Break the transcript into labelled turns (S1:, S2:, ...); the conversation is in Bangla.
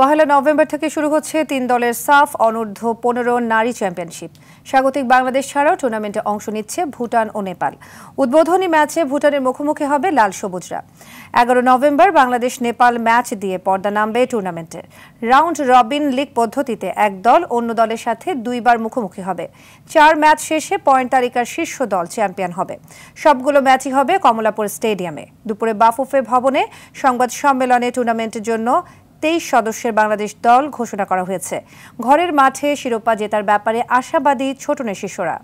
S1: পহেলা নভেম্বর থেকে শুরু হচ্ছে তিন দলের সাফ অনূর্ধ্ব পনেরো নারী চ্যাম্পিয়নশিপ স্বাগতিক বাংলাদেশ ছাড়াও টুর্নামেন্টে অংশ নিচ্ছে ভুটান ও নেপাল উদ্বোধনী ম্যাচে ভুটানের মুখোমুখি হবে লাল সবুজরা এগারো নভেম্বর বাংলাদেশ নেপাল ম্যাচ দিয়ে পর্দা নামবে টুর্নামেন্টে রাউন্ড রবিন লিগ পদ্ধতিতে এক দল অন্য দলের সাথে দুইবার মুখোমুখি হবে চার ম্যাচ শেষে পয়েন্ট তালিকার শীর্ষ দল চ্যাম্পিয়ন হবে সবগুলো ম্যাচই হবে কমলাপুর স্টেডিয়ামে দুপুরে বাফুফে ভবনে সংবাদ সম্মেলনে টুর্নামেন্টের জন্য তেইশ সদস্যের বাংলাদেশ দল ঘোষণা করা হয়েছে ঘরের মাঠে শিরোপা জেতার ব্যাপারে আশাবাদী ছোটনের শিশুরা